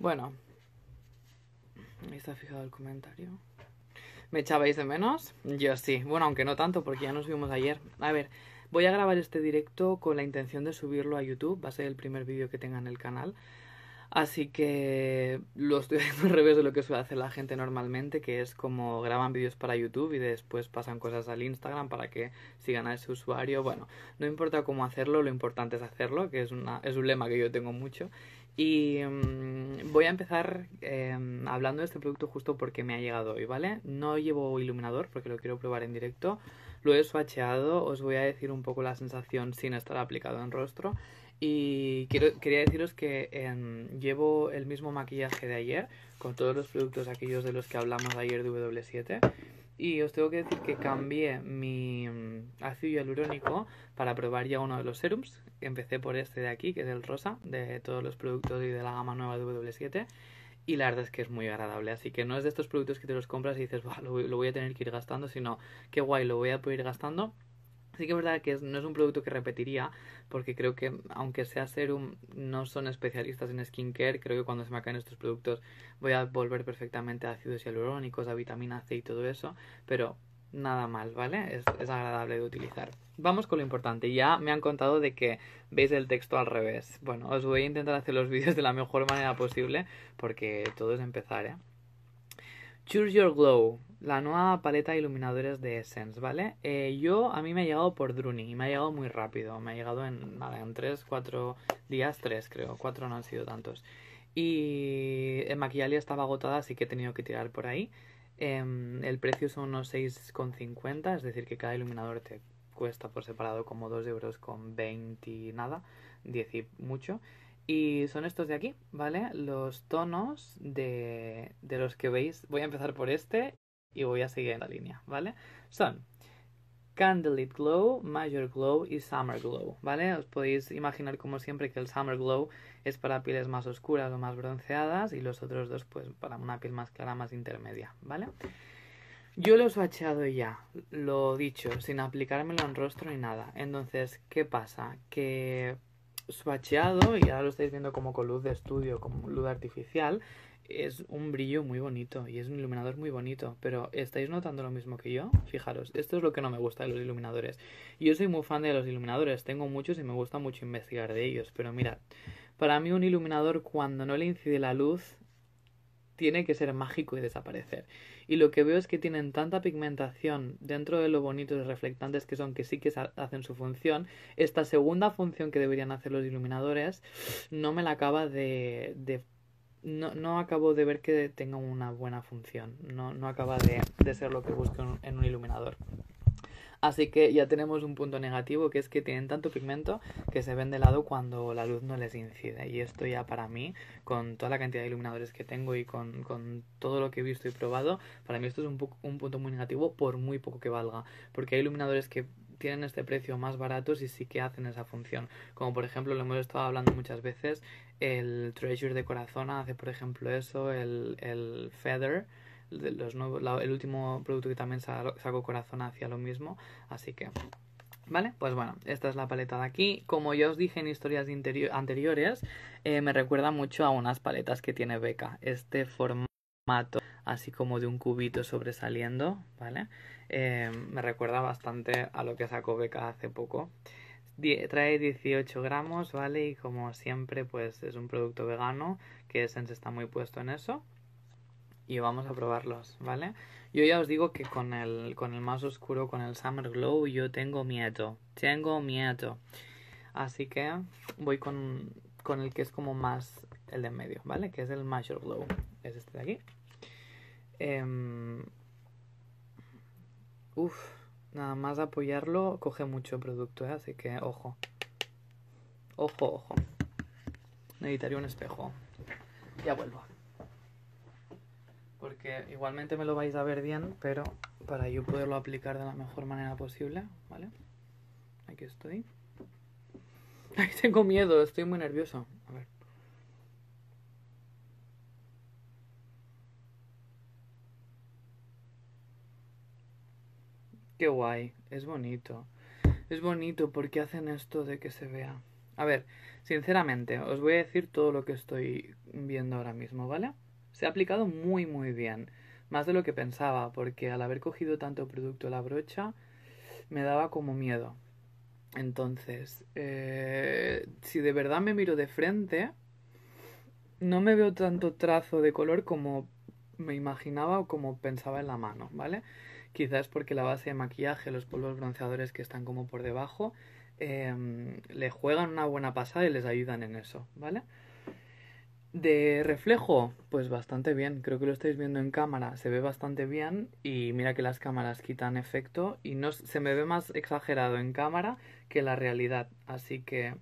Bueno, ahí está fijado el comentario. ¿Me echabais de menos? Yo sí. Bueno, aunque no tanto, porque ya nos vimos ayer. A ver, voy a grabar este directo con la intención de subirlo a YouTube. Va a ser el primer vídeo que tenga en el canal. Así que lo estoy haciendo al revés de lo que suele hacer la gente normalmente, que es como graban vídeos para YouTube y después pasan cosas al Instagram para que sigan a ese usuario. Bueno, no importa cómo hacerlo, lo importante es hacerlo, que es, es un lema que yo tengo mucho. Y mm, voy a empezar em, hablando de este producto justo porque me ha llegado hoy, ¿vale? No llevo iluminador porque lo quiero probar en directo. Lo he swatcheado, os voy a decir un poco la sensación sin estar aplicado en rostro. Y quería deciros que em, llevo el mismo maquillaje de ayer, con todos los productos aquellos de los que hablamos ayer de W7. Y os tengo que decir que cambié mi em, ácido hialurónico para probar ya uno de los serums. Empecé por este de aquí, que es el rosa, de todos los productos y de la gama nueva de W7. Y la verdad es que es muy agradable. Así que no es de estos productos que te los compras y dices, lo, lo voy a tener que ir gastando, sino qué guay, lo voy a poder ir gastando Así que es verdad que no es un producto que repetiría, porque creo que aunque sea Serum, no son especialistas en skincare, creo que cuando se me acaben estos productos voy a volver perfectamente a ácidos hialurónicos, a vitamina C y todo eso, pero nada mal, ¿vale? Es, es, agradable de utilizar. Vamos con lo importante. Ya me han contado de que veis el texto al revés. Bueno, os voy a intentar hacer los vídeos de la mejor manera posible, porque todo es empezar, ¿eh? Choose Your Glow, la nueva paleta de iluminadores de Essence, ¿vale? Eh, yo, a mí me ha llegado por Druni y me ha llegado muy rápido. Me ha llegado en, nada, en 3, 4 días, 3 creo, 4 no han sido tantos. Y el maquillaje estaba agotada, así que he tenido que tirar por ahí. Em, el precio son unos 6,50, es decir, que cada iluminador te cuesta por separado como 2 euros con 20 y nada, 10 y mucho. Y son estos de aquí, ¿vale? Los tonos de, los que veis. Voy a empezar por este y voy a seguir en la línea, ¿vale? Son Candlelit Glow, Major Glow y Summer Glow, ¿vale? Os podéis imaginar como siempre que el Summer Glow es para pieles más oscuras o más bronceadas y los otros dos pues para una piel más clara, más intermedia, ¿vale? Yo lo he echado ya, lo dicho, sin aplicármelo en rostro ni nada. Entonces, ¿qué pasa? Que swatcheado y ahora lo estáis viendo como con luz de estudio, con luz artificial. Es un brillo muy bonito y es un iluminador muy bonito, pero ¿estáis notando lo mismo que yo? Fijaros, esto es lo que no me gusta de los iluminadores. Yo soy muy fan de los iluminadores, tengo muchos y me gusta mucho investigar de ellos, pero mira, para mí un iluminador cuando no le incide la luz tiene que ser mágico y desaparecer. Y lo que veo es que tienen tanta pigmentación dentro de lo bonitos y reflectantes que son, que sí que hacen su función. Esta segunda función que deberían hacer los iluminadores no me la acaba de... no, acabo de ver que tenga una buena función. No, no acaba de, de ser lo que busco en un iluminador. Así que ya tenemos un punto negativo que es que tienen tanto pigmento que se ven de lado cuando la luz no les incide. Y esto ya para mí, con toda la cantidad de iluminadores que tengo y con, con todo lo que he visto y probado, para mí esto es un, punto muy negativo por muy poco que valga. Porque hay iluminadores que tienen este precio más baratos y sí que hacen esa función. Como por ejemplo, lo hemos estado hablando muchas veces, el Treasure de Corazón hace por ejemplo eso, el, el Feather el último producto que también sacó Corazón hacia lo mismo, así que... ¿Vale? Pues bueno, esta es la paleta de aquí. Como ya os dije en historias anteriores, eh, me recuerda mucho a unas paletas que tiene Beca. Este formato, así como de un cubito sobresaliendo, ¿vale? Eh, me recuerda bastante a lo que sacó Beca hace poco. trae 18 gramos, ¿vale? Y como siempre, pues es un producto vegano, que Essence está muy puesto en eso y vamos a probarlos, ¿vale? Yo ya os digo que con el, con el más oscuro, con el Summer Glow, yo tengo miedo. Tengo miedo. Así que voy con, el que es como más el de en medio, ¿vale? Que es el Major Glow. Es este de aquí. Uff. Em, uf, nada más apoyarlo coge mucho producto, ¿eh? Así que ojo. Ojo, ojo. Necesitaría un espejo. Ya vuelvo porque igualmente me lo vais a ver bien, pero para yo poderlo aplicar de la mejor manera posible, ¿vale? Aquí estoy. Ay, tengo miedo, estoy muy nervioso. A ver. Qué guay, es bonito. Es bonito porque hacen esto de que se vea. A ver, sinceramente, os voy a decir todo lo que estoy viendo ahora mismo, ¿vale? Se ha aplicado muy muy bien, más de lo que pensaba, porque al haber cogido tanto producto la brocha me daba como miedo. Entonces, eh, si de verdad me miro de frente, no me veo tanto trazo de color como me imaginaba o como pensaba en la mano, ¿vale? Quizás porque la base de maquillaje, los polvos bronceadores que están como por debajo, em, le juegan una buena pasada y les ayudan en eso, ¿vale? De reflejo, pues bastante bien, creo que lo estáis viendo en cámara, se ve bastante bien y mira que las cámaras quitan efecto y no se me ve más exagerado en cámara que la realidad, así que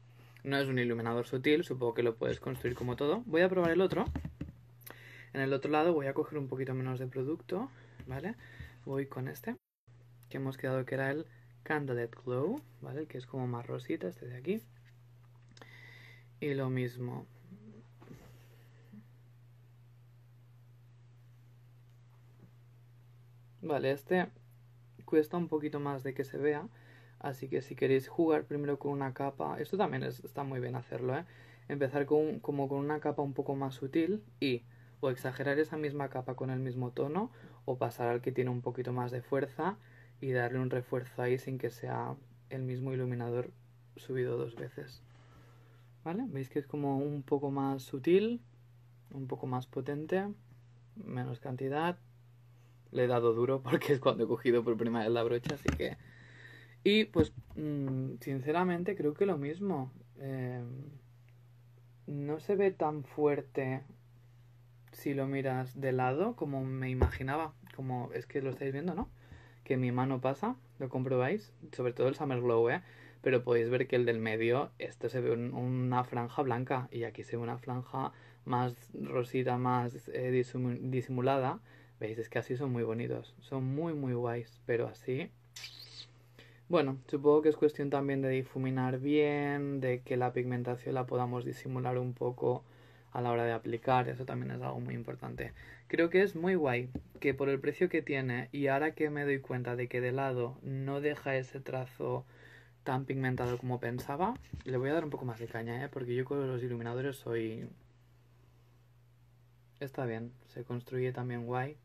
no es un iluminador sutil, supongo que lo puedes construir como todo. Voy a probar el otro. En el otro lado voy a coger un poquito menos de producto, ¿vale? Voy con este, que hemos quedado que era el Candlelit Glow, ¿vale? que es como más rosita, este de aquí. Y lo mismo, Vale, este cuesta un poquito más de que se vea. Así que si queréis jugar primero con una capa, esto también está muy bien hacerlo, ¿eh? Empezar con, como con una capa un poco más sutil y o exagerar esa misma capa con el mismo tono o pasar al que tiene un poquito más de fuerza y darle un refuerzo ahí sin que sea el mismo iluminador subido dos veces. ¿Vale? Veis que es como un poco más sutil, un poco más potente, menos cantidad le he dado duro porque es cuando he cogido por primera vez la brocha, así que... Y pues, mm, sinceramente, creo que lo mismo. Eh, no se ve tan fuerte si lo miras de lado como me imaginaba. Como es que lo estáis viendo, ¿no? Que mi mano pasa, lo comprobáis. Sobre todo el Summer Glow, ¿eh? Pero podéis ver que el del medio, esto se ve una franja blanca. Y aquí se ve una franja más rosita, más eh, disimulada ¿Veis? Es que así son muy bonitos. Son muy, muy guays. Pero así... Bueno, supongo que es cuestión también de difuminar bien, de que la pigmentación la podamos disimular un poco a la hora de aplicar. Eso también es algo muy importante. Creo que es muy guay que por el precio que tiene y ahora que me doy cuenta de que de lado no deja ese trazo tan pigmentado como pensaba, le voy a dar un poco más de caña, ¿eh? porque yo con los iluminadores soy... Está bien, se construye también guay.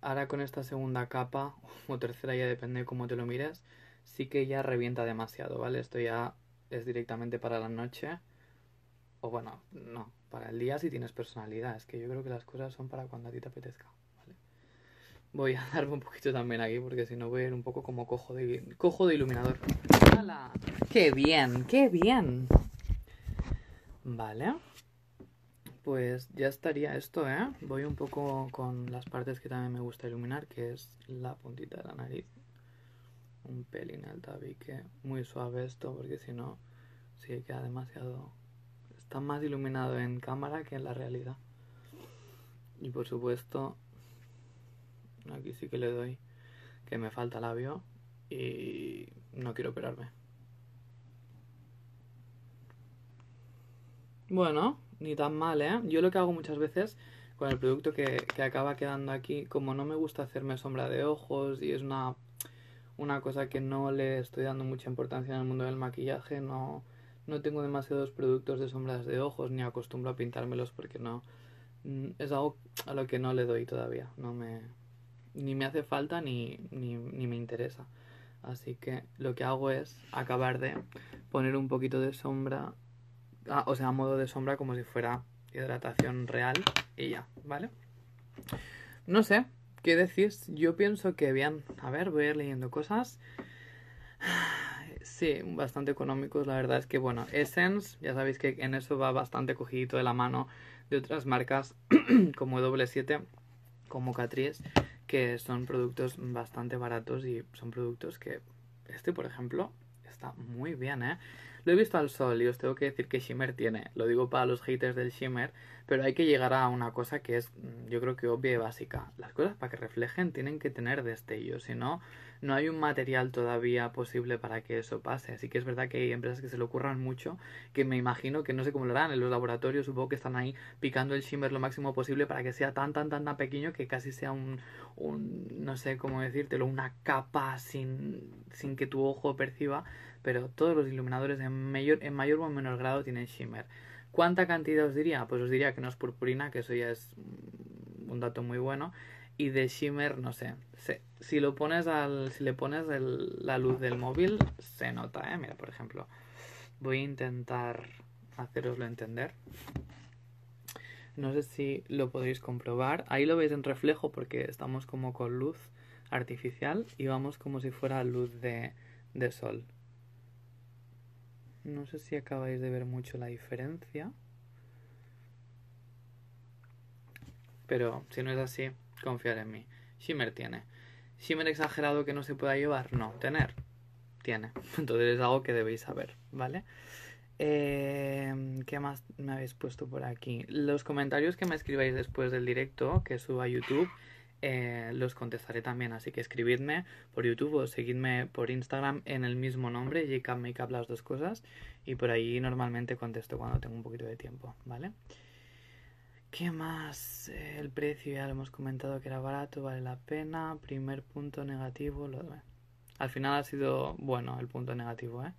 Ahora con esta segunda capa o tercera ya depende de cómo te lo mires, sí que ya revienta demasiado, ¿vale? Esto ya es directamente para la noche o bueno, no, para el día si tienes personalidad. Es que yo creo que las cosas son para cuando a ti te apetezca, ¿vale? Voy a darme un poquito también aquí porque si no voy a ir un poco como cojo de, cojo de iluminador. ¡Hala! ¡Qué bien! ¡Qué bien! Vale pues ya estaría esto, ¿eh? Voy un poco con las partes que también me gusta iluminar, que es la puntita de la nariz. Un pelín al tabique. Muy suave esto, porque si no, sí queda demasiado... Está más iluminado en cámara que en la realidad. Y por supuesto, aquí sí que le doy que me falta labio y no quiero operarme. Bueno, ni tan mal, ¿eh? Yo lo que hago muchas veces con el producto que, acaba quedando aquí, como no me gusta hacerme sombra de ojos y es una, una cosa que no le estoy dando mucha importancia en el mundo del maquillaje, no, no tengo demasiados productos de sombras de ojos ni acostumbro a pintármelos porque no mm, es algo a lo que no le doy todavía no me ni me hace falta ni, ni, ni me interesa así que lo que hago es acabar de poner un poquito de sombra Ah, o sea, modo de sombra como si fuera hidratación real y ya, ¿vale? No sé, ¿qué decís? Yo pienso que bien, a ver, voy a ir leyendo cosas. Sí, bastante económicos, la verdad es que bueno, Essence, ya sabéis que en eso va bastante cogidito de la mano de otras marcas como W7, como Catrice, que son productos bastante baratos y son productos que este, por ejemplo, está muy bien, ¿eh? lo he visto al sol y os tengo que decir que Shimmer tiene, lo digo para los haters del Shimmer, pero hay que llegar a una cosa que es mm, yo creo que obvia y básica. Las cosas para que reflejen tienen que tener destellos si no no hay un material todavía posible para que eso pase. Así que es verdad que hay empresas que se lo ocurran mucho, que me imagino que no sé cómo lo harán. En los laboratorios supongo que están ahí picando el shimmer lo máximo posible para que sea tan, tan, tan, tan pequeño que casi sea un, un no sé cómo decírtelo, una capa sin, sin que tu ojo perciba. Pero todos los iluminadores en mayor, en mayor o en menor grado tienen shimmer. ¿Cuánta cantidad os diría? Pues os diría que no es purpurina, que eso ya es un dato muy bueno y de shimmer no sé si lo pones al si le pones la luz del móvil se nota eh mira por ejemplo voy a intentar haceroslo entender no sé si lo podéis comprobar ahí lo veis en reflejo porque estamos como con luz artificial y vamos como si fuera luz de sol no sé si acabáis de ver mucho la diferencia pero si no es así Confiar en mí. Shimmer tiene. Shimmer exagerado que no se pueda llevar. No, tener. Tiene. Entonces es algo que debéis saber, ¿vale? Em, ¿Qué más me habéis puesto por aquí? Los comentarios que me escribáis después del directo que suba a YouTube. Eh, los contestaré también. Así que escribidme por YouTube o seguidme por Instagram en el mismo nombre, y Makeup, las dos cosas. Y por ahí normalmente contesto cuando tengo un poquito de tiempo, ¿vale? ¿Qué más? Eh, el precio ya lo hemos comentado que era barato, vale la pena. Primer punto negativo. Lo... Al final ha sido bueno el punto negativo, ¿eh?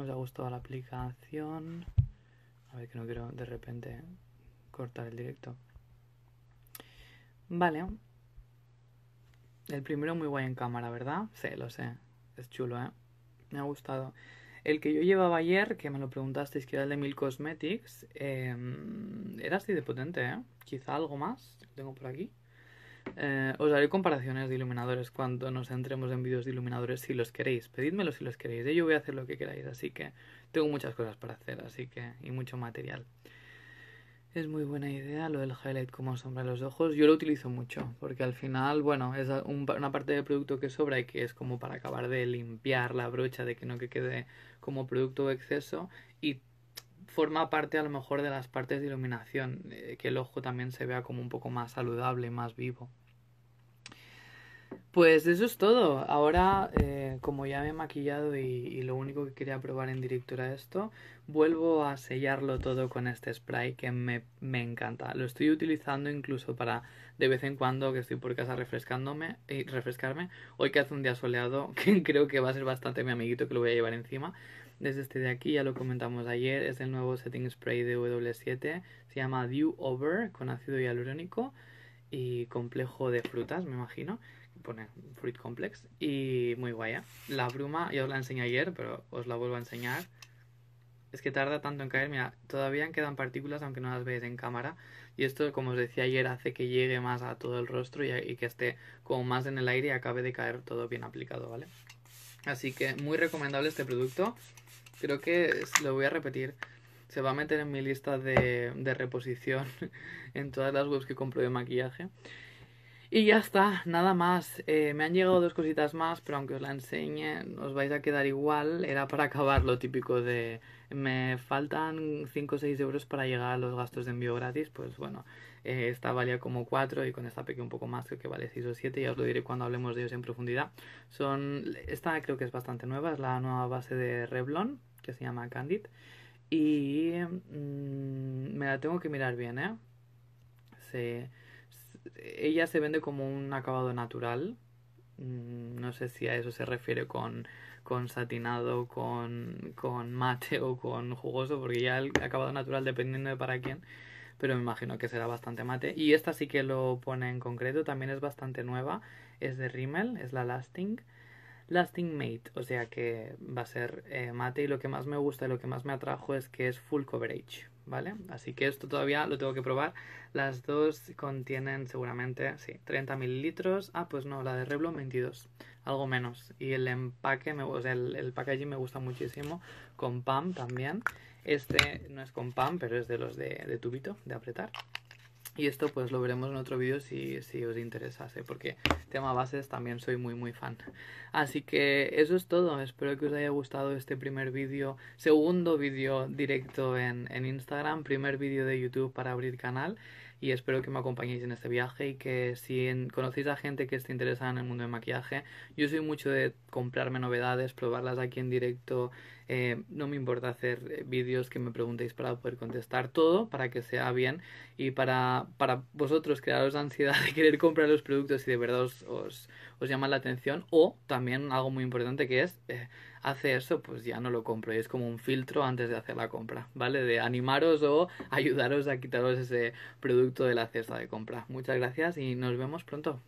¿Os ha gustado la aplicación? A ver que no quiero de repente cortar el directo. Vale. El primero muy guay en cámara, ¿verdad? Sí, lo sé. Es chulo, ¿eh? Me ha gustado. El que yo llevaba ayer, que me lo preguntasteis, que era el de Mil Cosmetics, em, era así de potente, ¿eh? Quizá algo más, tengo por aquí. Eh, os haré comparaciones de iluminadores cuando nos entremos en vídeos de iluminadores si los queréis. Pedídmelo si los queréis. ¿eh? Yo voy a hacer lo que queráis, así que tengo muchas cosas para hacer, así que, y mucho material. Es muy buena idea lo del highlight como sombra de los ojos. Yo lo utilizo mucho porque al final, bueno, es una parte del producto que sobra y que es como para acabar de limpiar la brocha de que no que quede como producto exceso y forma parte a lo mejor de las partes de iluminación, eh, que el ojo también se vea como un poco más saludable, más vivo. Pues eso es todo. Ahora, eh, como ya me he maquillado y, lo único que quería probar en directo era esto, vuelvo a sellarlo todo con este spray que me, me encanta. Lo estoy utilizando incluso para de vez en cuando que estoy por casa refrescándome y eh, refrescarme. Hoy que hace un día soleado, que creo que va a ser bastante mi amiguito que lo voy a llevar encima. Desde este de aquí, ya lo comentamos ayer, es el nuevo setting spray de W7. Se llama Dew Over con ácido hialurónico y complejo de frutas, me imagino pone Fruit Complex y muy guaya ¿eh? La bruma, ya os la enseñé ayer, pero os la vuelvo a enseñar. Es que tarda tanto en caer, mira, todavía quedan partículas aunque no las veis en cámara. Y esto, como os decía ayer, hace que llegue más a todo el rostro y, que esté como más en el aire y acabe de caer todo bien aplicado, ¿vale? Así que muy recomendable este producto. Creo que lo voy a repetir se va a meter en mi lista de, de reposición en todas las webs que compro de maquillaje. Y ya está, nada más. Eh, me han llegado dos cositas más, pero aunque os la enseñe, os vais a quedar igual. Era para acabar lo típico de me faltan 5 o 6 euros para llegar a los gastos de envío gratis. Pues bueno, eh, esta valía como 4 y con esta pequeña un poco más, creo que vale 6 o 7. Ya os lo diré cuando hablemos de ellos en profundidad. Son Esta creo que es bastante nueva, es la nueva base de Revlon, que se llama Candid. Y mm, me la tengo que mirar bien, ¿eh? Se ella se vende como un acabado natural. Mm, no sé si a eso se refiere con, satinado, con, mate o con jugoso, porque ya el acabado natural dependiendo de para quién, pero me imagino que será bastante mate. Y esta sí que lo pone en concreto, también es bastante nueva, es de Rimmel, es la Lasting. Lasting Mate, o sea que va a ser eh, mate y lo que más me gusta y lo que más me atrajo es que es full coverage. ¿vale? Así que esto todavía lo tengo que probar. Las dos contienen seguramente, sí, 30 mililitros. Ah, pues no, la de Reblo 22, algo menos. Y el empaque, me, el, packaging me gusta muchísimo, con PAM también. Este no es con PAM, pero es de los de tubito, de apretar. Y esto pues lo veremos en otro vídeo si, si os interesase, ¿eh? porque tema bases también soy muy muy fan. Así que eso es todo, espero que os haya gustado este primer vídeo, segundo vídeo directo en, en Instagram, primer vídeo de YouTube para abrir canal y espero que me acompañéis en este viaje y que si conocéis a gente que esté interesada en el mundo del maquillaje, yo soy mucho de comprarme novedades, probarlas aquí en directo, eh, no me importa hacer eh, vídeos que me preguntéis para poder contestar todo, para que sea bien y para, para vosotros crearos ansiedad de querer comprar los productos si de verdad os, os, la atención o también algo muy importante que es... Eh, hace eso, pues ya no lo compro. Y es como un filtro antes de hacer la compra, ¿vale? De animaros o ayudaros a quitaros ese producto de la cesta de compra. Muchas gracias y nos vemos pronto.